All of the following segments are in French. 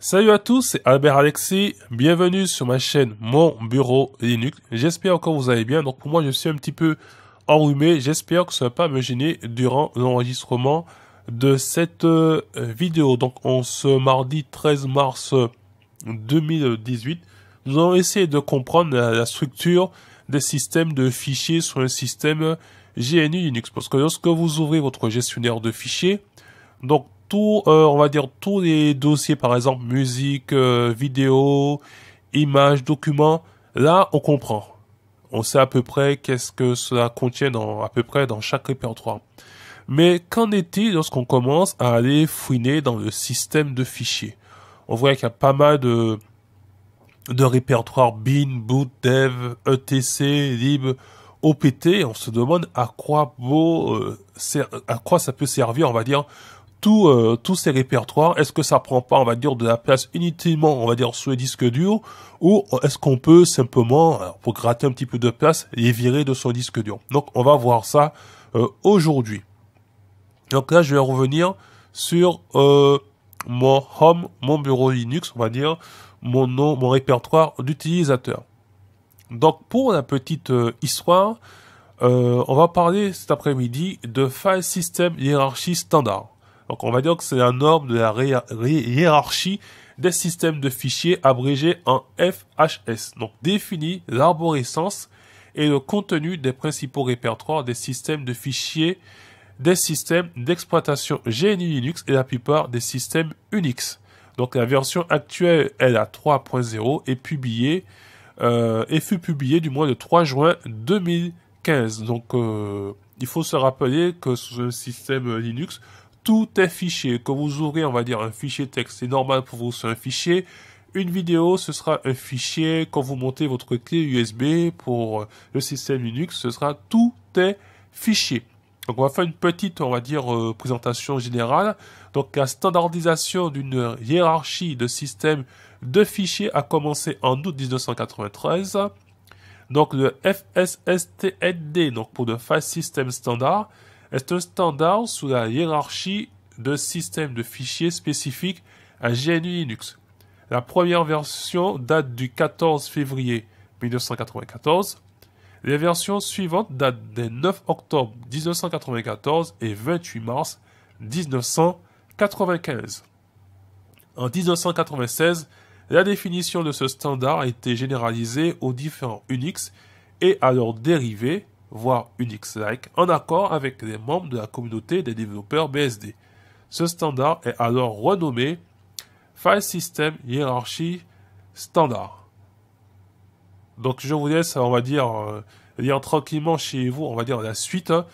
Salut à tous, c'est Albert Alexis, bienvenue sur ma chaîne Mon Bureau Linux. J'espère que vous allez bien, donc pour moi je suis un petit peu enrhumé, j'espère que ça ne va pas me gêner durant l'enregistrement de cette euh, vidéo. Donc on ce mardi 13 mars 2018, euh, nous allons essayer de comprendre la, structure des systèmes de fichiers sur un système GNU Linux. Parce que lorsque vous ouvrez votre gestionnaire de fichiers, donc tout, euh, on va dire tous les dossiers, par exemple musique, euh, vidéo, images, documents, là on comprend. On sait à peu près qu'est-ce que cela contient dans, à peu près dans chaque répertoire. Mais qu'en est-il lorsqu'on commence à aller fouiner dans le système de fichiers On voit qu'il y a pas mal de, de répertoires bin, boot, dev, etc, lib, opt. On se demande à quoi beau, euh, à quoi ça peut servir, on va dire, tout, euh, tous ces répertoires, est-ce que ça prend pas, on va dire, de la place inutilement, on va dire, sur les disques durs, ou est-ce qu'on peut simplement, euh, pour gratter un petit peu de place, les virer de son disque dur Donc, on va voir ça euh, aujourd'hui. Donc là, je vais revenir sur mon home, mon bureau Linux, on va dire, mon nom, mon répertoire d'utilisateur. Donc, pour la petite histoire, on va parler cet après-midi de file system hiérarchie standard. Donc on va dire que c'est la norme de la hiérarchie des systèmes de fichiers abrégés en FHS. Donc définit l'arborescence et le contenu des principaux répertoires des systèmes de fichiers des systèmes d'exploitation GNU Linux et la plupart des systèmes Unix. Donc la version actuelle, elle a 3.0 est publiée euh, et fut publiée du mois de 3 juin 2015. Donc euh, il faut se rappeler que ce système Linux tout est fichier. Quand vous ouvrez, on va dire, un fichier texte, c'est normal pour vous, c'est un fichier. Une vidéo, ce sera un fichier. Quand vous montez votre clé USB pour euh, le système Linux, ce sera tout est fichier. Donc on va faire une petite, on va dire, euh, présentation générale. Donc la standardisation d'une hiérarchie de systèmes de fichiers a commencé en août 1993. Donc le FSSTD, donc pour le File System Standard, est un standard sous la hiérarchie d'un système de fichiers spécifique à GNU Linux. La première version date du 14 février 1994. Les versions suivantes datent des 9 octobre 1994 et 28 mars 1995. En 1996, la définition de ce standard a été généralisée aux différents Unix et à leurs dérivés, voire Unix-like, en accord avec les membres de la communauté des développeurs BSD. Ce standard est alors renommé File System Hierarchy Standard. Donc je vous laisse, on va dire, euh, lien tranquillement chez vous, on va dire la suite. Hein.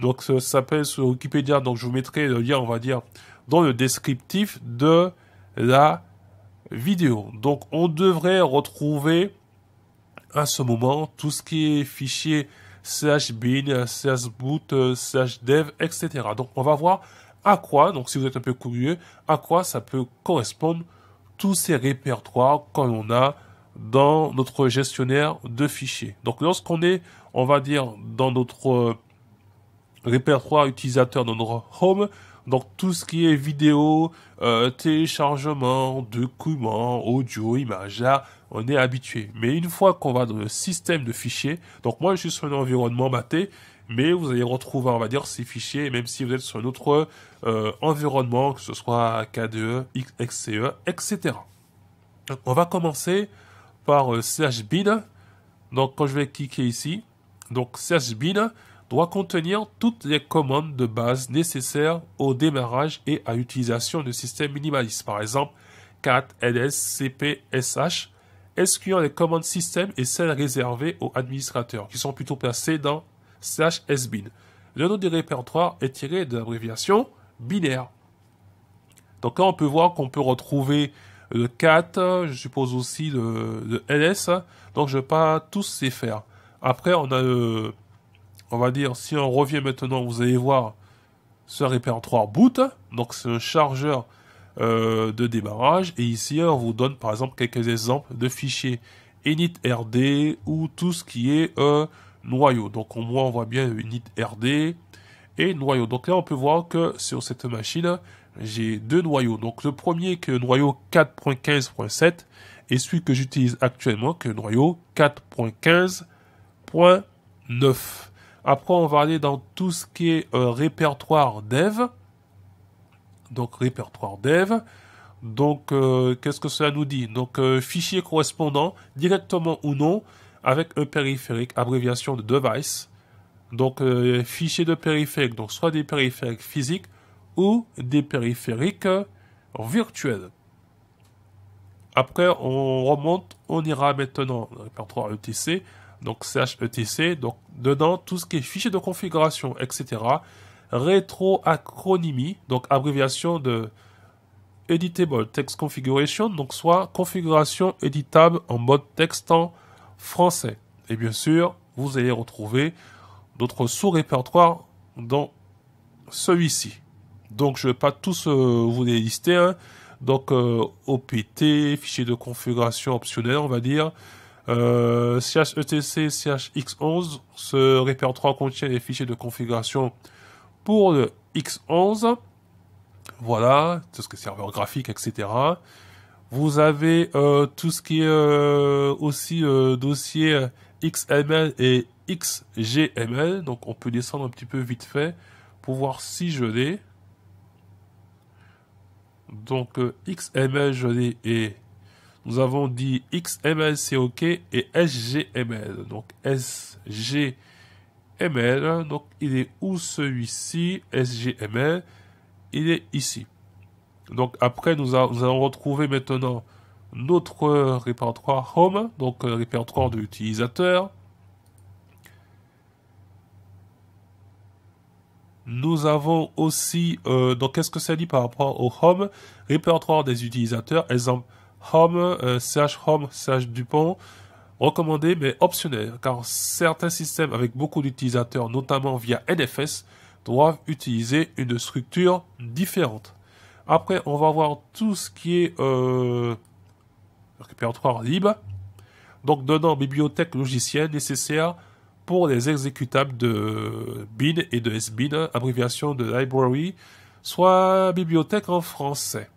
Donc ça s'appelle sur Wikipédia, donc je vous mettrai le lien, on va dire, dans le descriptif de la vidéo. Donc on devrait retrouver à ce moment tout ce qui est fichier boot, slash dev, etc. Donc on va voir à quoi, donc si vous êtes un peu curieux, à quoi ça peut correspondre tous ces répertoires qu'on a dans notre gestionnaire de fichiers. Donc lorsqu'on est, on va dire, dans notre euh, répertoire utilisateur, dans notre home, donc tout ce qui est vidéo, euh, téléchargement, documents, audio, images, on est habitué. Mais une fois qu'on va dans le système de fichiers, donc moi je suis sur un environnement maté, mais vous allez retrouver, on va dire, ces fichiers, même si vous êtes sur un autre euh, environnement, que ce soit KDE, XCE, etc. on va commencer par euh, chbin. Donc quand je vais cliquer ici, donc chbin doit contenir toutes les commandes de base nécessaires au démarrage et à l'utilisation de systèmes minimalistes. Par exemple, cat, ls, cp, sh excluant les commandes système et celles réservées aux administrateurs, qui sont plutôt placées dans slash sbin. Le nom du répertoire est tiré de l'abréviation binaire. Donc là, on peut voir qu'on peut retrouver le cat, je suppose aussi le, ls, donc je ne vais pas tous les faire. Après, on a on va dire, si on revient maintenant, vous allez voir ce répertoire boot, donc c'est un chargeur euh, de démarrage. Et ici, on vous donne par exemple quelques exemples de fichiers initrd ou tout ce qui est euh, noyau. Donc au moins, on voit bien initrd et noyau. Donc là, on peut voir que sur cette machine, j'ai deux noyaux. Donc le premier que noyau 4.15.7 et celui que j'utilise actuellement que noyau 4.15.9. Après, on va aller dans tout ce qui est euh, répertoire dev donc répertoire dev. Donc, euh, qu'est-ce que cela nous dit Donc, euh, fichier correspondant, directement ou non, avec un périphérique, abréviation de device. Donc, euh, fichier de périphérique, donc soit des périphériques physiques ou des périphériques virtuels. Après, on remonte, on ira maintenant au répertoire ETC, donc CHETC, donc dedans, tout ce qui est fichier de configuration, etc rétroacronymie, donc abréviation de Editable Text Configuration, donc soit configuration éditable en mode texte en français. Et bien sûr, vous allez retrouver d'autres sous-répertoires dans celui-ci. Donc je ne vais pas tous euh, vous les lister. Hein. Donc euh, OPT, fichier de configuration optionnel, on va dire. Euh, CHETC, CHX11, ce répertoire contient les fichiers de configuration pour le X11. Voilà, tout ce qui est serveur graphique, etc. Vous avez euh, tout ce qui est euh, aussi euh, dossier XML et XGML. Donc on peut descendre un petit peu vite fait pour voir si je l'ai. Donc XML je l'ai et nous avons dit XML c'est OK et SGML. Donc SG ml. Donc, il est où celui-ci SGML Il est ici. Donc, après, nous, allons retrouver maintenant notre répertoire Home, donc euh, répertoire de l'utilisateur. Nous avons aussi, euh, donc qu'est-ce que ça dit par rapport au Home Répertoire des utilisateurs, exemple Home, CH euh, Home, CH Dupont, recommandé mais optionnel, car certains systèmes avec beaucoup d'utilisateurs, notamment via NFS, doivent utiliser une structure différente. Après, on va voir tout ce qui est euh, répertoire libre, donc donnant bibliothèque logicielle nécessaire pour les exécutables de BIN et de SBIN, abréviation de Library, soit bibliothèque en français.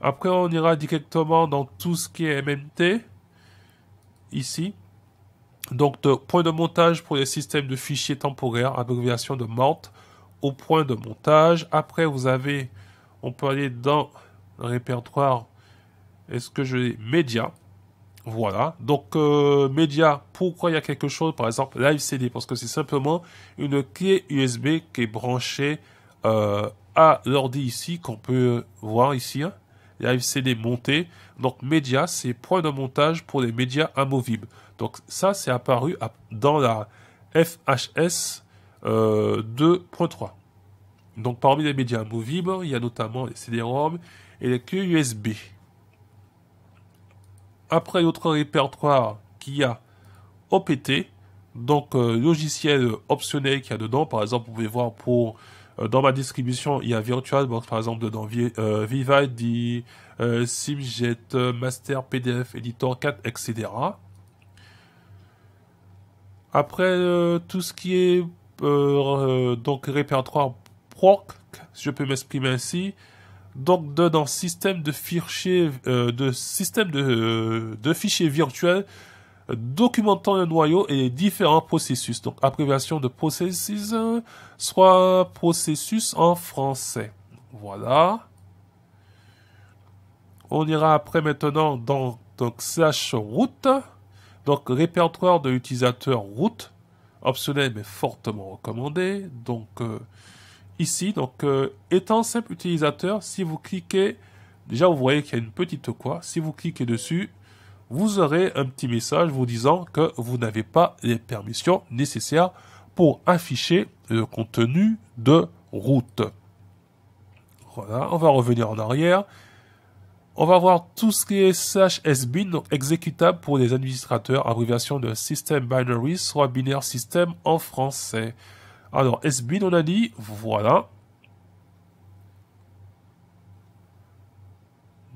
Après, on ira directement dans tout ce qui est MMT, ici. Donc, de point de montage pour les systèmes de fichiers temporaires, abréviation de morte au point de montage. Après, vous avez, on peut aller dans le répertoire, est-ce que je l'ai Média. Voilà. Donc, médias euh, Média, pourquoi il y a quelque chose, par exemple, Live CD Parce que c'est simplement une clé USB qui est branchée euh, à l'ordi ici, qu'on peut voir ici. Hein la FCD monté Donc médias, c'est point de montage pour les médias amovibles. Donc ça, c'est apparu dans la FHS 2.3. Euh, donc parmi les médias amovibles, il y a notamment les CD-ROM et les clés USB. Après l'autre répertoire qui a OPT, donc euh, logiciel optionnel qu'il y a dedans, par exemple vous pouvez voir pour euh, dans ma distribution, il y a VirtualBox par exemple dedans, Vi euh, Vivaldi, euh, Simjet, Master, PDF, Editor 4, etc. Après tout ce qui est donc répertoire proc, je peux m'exprimer ainsi, donc dans système de fichiers de système de fichiers virtuels, documentant le noyau et les différents processus. Donc, abréviation de processus, soit processus en français. Voilà. On ira après maintenant dans donc, slash route. Donc, répertoire de l'utilisateur route. Optionnel mais fortement recommandé. Donc, euh, ici, donc, euh, étant simple utilisateur, si vous cliquez, déjà vous voyez qu'il y a une petite quoi. Si vous cliquez dessus, vous aurez un petit message vous disant que vous n'avez pas les permissions nécessaires pour afficher le contenu de route. Voilà, on va revenir en arrière. On va voir tout ce qui est SHSBIN, donc exécutable pour les administrateurs, abréviation de System Binary, soit Binaire système en français. Alors, SBIN, on a dit, voilà.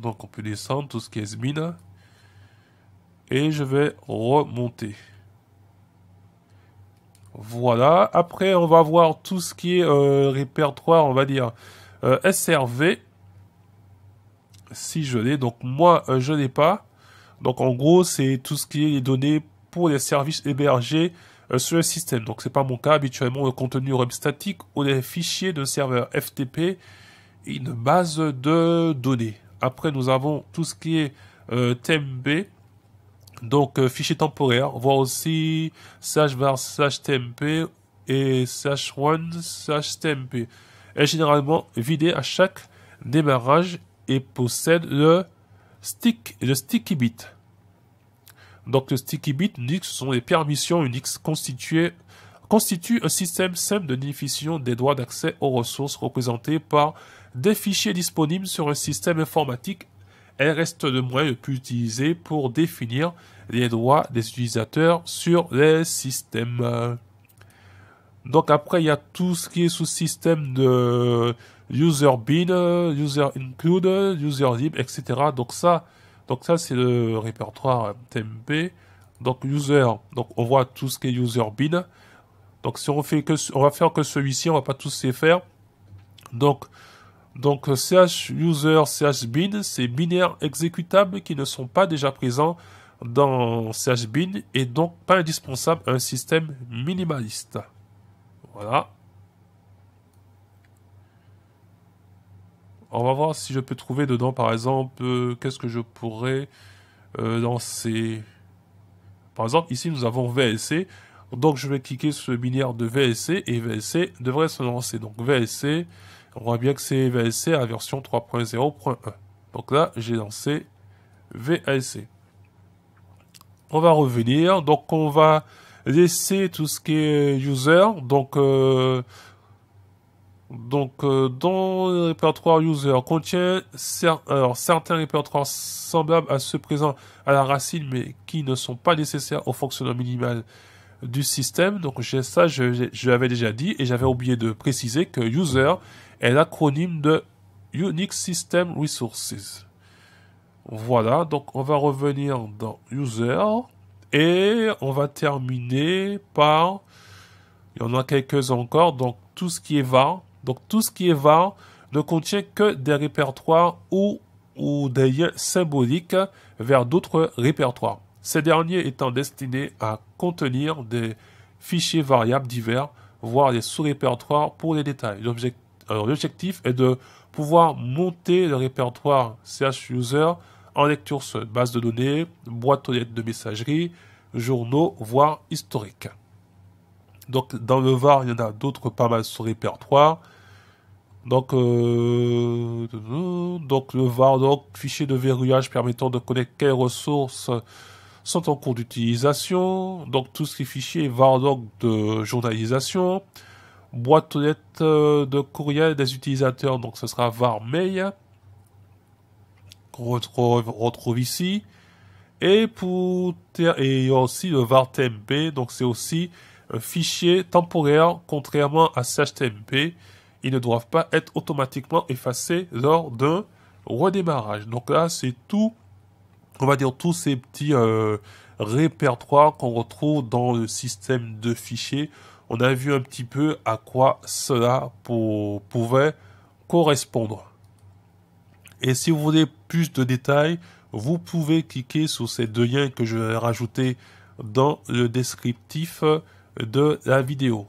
Donc, on peut descendre tout ce qui est SBIN et je vais remonter. Voilà, après on va voir tout ce qui est euh, répertoire, on va dire euh, SRV, si je l'ai, donc moi euh, je n'ai pas. Donc en gros c'est tout ce qui est les données pour les services hébergés sur le système. Donc c'est pas mon cas, habituellement le contenu web statique ou les fichiers de serveur FTP et une base de données. Après nous avons tout ce qui est B. Donc, euh, fichier temporaire, voir aussi slash var slash tmp et slash one slash tmp. Est généralement vidé à chaque démarrage et possède le sticky bit. Donc, le sticky bit Unix sont les permissions Unix constituées constitue un système simple de définition des droits d'accès aux ressources représentées par des fichiers disponibles sur un système informatique elle reste le moyen le plus utilisé pour définir les droits des utilisateurs sur les systèmes. Donc après, il y a tout ce qui est sous système de user bin, user include, user lib, etc. Donc ça, donc ça c'est le répertoire TMP. Donc user, donc on voit tout ce qui est user bin. Donc si on fait que, on va faire que celui-ci, on va pas tous les faire. Donc donc euh, CHUSER, user, ch c'est binaires exécutables qui ne sont pas déjà présents dans chbin et donc pas indispensable à un système minimaliste. Voilà. On va voir si je peux trouver dedans, par exemple, euh, qu'est-ce que je pourrais euh, lancer. Par exemple, ici, nous avons VSC. Donc, je vais cliquer sur le binaire de VSC et VSC devrait se lancer. Donc, VSC, on voit bien que c'est VLC à version 3.0.1. Donc là, j'ai lancé VLC. On va revenir. Donc on va laisser tout ce qui est user. Donc euh, donc, euh, dans le répertoire user contient certains répertoires semblables à ceux présents à la racine, mais qui ne sont pas nécessaires au fonctionnement minimal du système. Donc, j'ai ça, je, je l'avais déjà dit et j'avais oublié de préciser que user est l'acronyme de unique System Resources. Voilà, donc on va revenir dans User et on va terminer par, il y en a quelques encore, donc tout ce qui est var. Donc tout ce qui est var ne contient que des répertoires ou, ou des liens symboliques vers d'autres répertoires. Ces derniers étant destinés à contenir des fichiers variables divers, voire des sous-répertoires pour les détails. L'objectif l'objectif est de pouvoir monter le répertoire chuser en lecture seule, base de données, boîte aux lettres de messagerie, journaux, voire historique. Donc dans le VAR, il y en a d'autres pas mal sur répertoire. Donc, euh, le VAR, donc fichier de verrouillage permettant de connaître quelles ressources sont en cours d'utilisation. Donc tout ce qui est fichier VAR, log de journalisation boîte aux lettres euh, de courriel des utilisateurs, donc ce sera var mail qu'on retrouve, ici. Et pour et il y a aussi le var TMP, donc c'est aussi un fichier temporaire, contrairement à CHTMP. Ils ne doivent pas être automatiquement effacés lors d'un redémarrage. Donc là, c'est tout, on va dire tous ces petits euh, répertoires qu'on retrouve dans le système de fichiers on a vu un petit peu à quoi cela pouvait correspondre. Et si vous voulez plus de détails, vous pouvez cliquer sur ces deux liens que je vais rajouter dans le descriptif de la vidéo.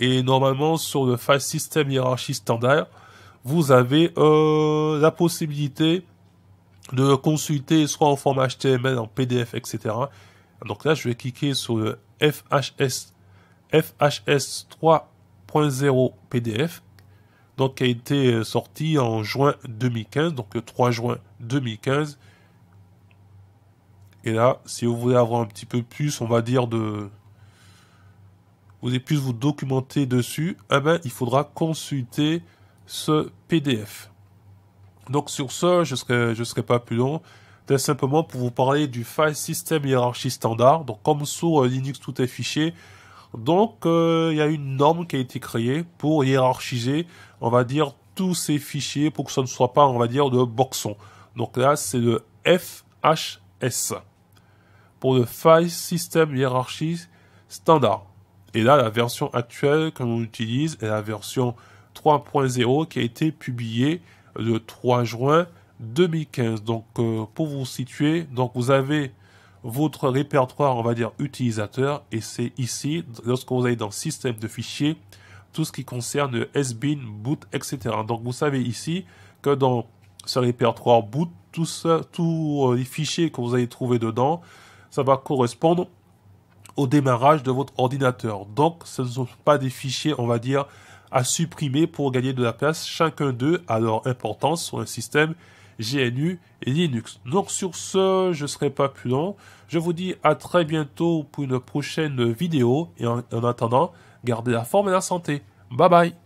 Et normalement, sur le file système hiérarchie standard, vous avez euh, la possibilité de consulter soit en format HTML, en PDF, etc. Donc là, je vais cliquer sur le FHS FHS 3.0 PDF, donc qui a été euh, sorti en juin 2015, donc le euh, 3 juin 2015. Et là, si vous voulez avoir un petit peu plus, on va dire de, vous voulez plus vous documenter dessus, eh ben, il faudra consulter ce PDF. Donc sur ce, je ne serai, je pas plus long. Très simplement pour vous parler du file system hiérarchie standard. Donc comme sur euh, Linux tout est fiché, donc il euh, y a une norme qui a été créée pour hiérarchiser, on va dire, tous ces fichiers pour que ce ne soit pas, on va dire, de boxon. Donc là, c'est le FHS pour le File System Hierarchy Standard. Et là, la version actuelle que l'on utilise est la version 3.0 qui a été publiée le 3 juin 2015. Donc, euh, pour vous situer, donc vous avez votre répertoire, on va dire, utilisateur. Et c'est ici, lorsque vous allez dans système de fichiers, tout ce qui concerne SBIN, boot, etc. Donc vous savez ici que dans ce répertoire boot, tous, tous les fichiers que vous allez trouver dedans, ça va correspondre au démarrage de votre ordinateur. Donc ce ne sont pas des fichiers, on va dire, à supprimer pour gagner de la place. Chacun d'eux a leur importance sur un système GNU et Linux. Donc sur ce, je ne serai pas plus long. Je vous dis à très bientôt pour une prochaine vidéo. Et en, en attendant, gardez la forme et la santé. Bye bye